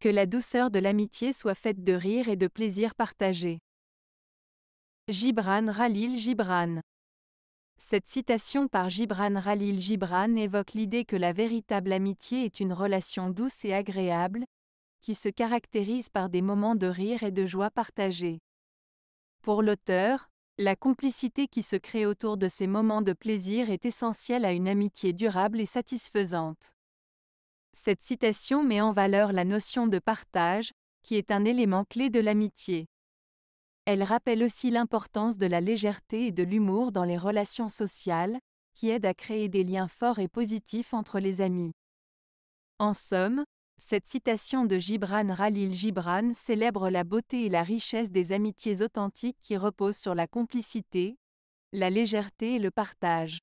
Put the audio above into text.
que la douceur de l'amitié soit faite de rire et de plaisirs partagés. Gibran Ralil Gibran Cette citation par Gibran Ralil Gibran évoque l'idée que la véritable amitié est une relation douce et agréable, qui se caractérise par des moments de rire et de joie partagés. Pour l'auteur, la complicité qui se crée autour de ces moments de plaisir est essentielle à une amitié durable et satisfaisante. Cette citation met en valeur la notion de partage, qui est un élément clé de l'amitié. Elle rappelle aussi l'importance de la légèreté et de l'humour dans les relations sociales, qui aident à créer des liens forts et positifs entre les amis. En somme, cette citation de Gibran Ralil Gibran célèbre la beauté et la richesse des amitiés authentiques qui reposent sur la complicité, la légèreté et le partage.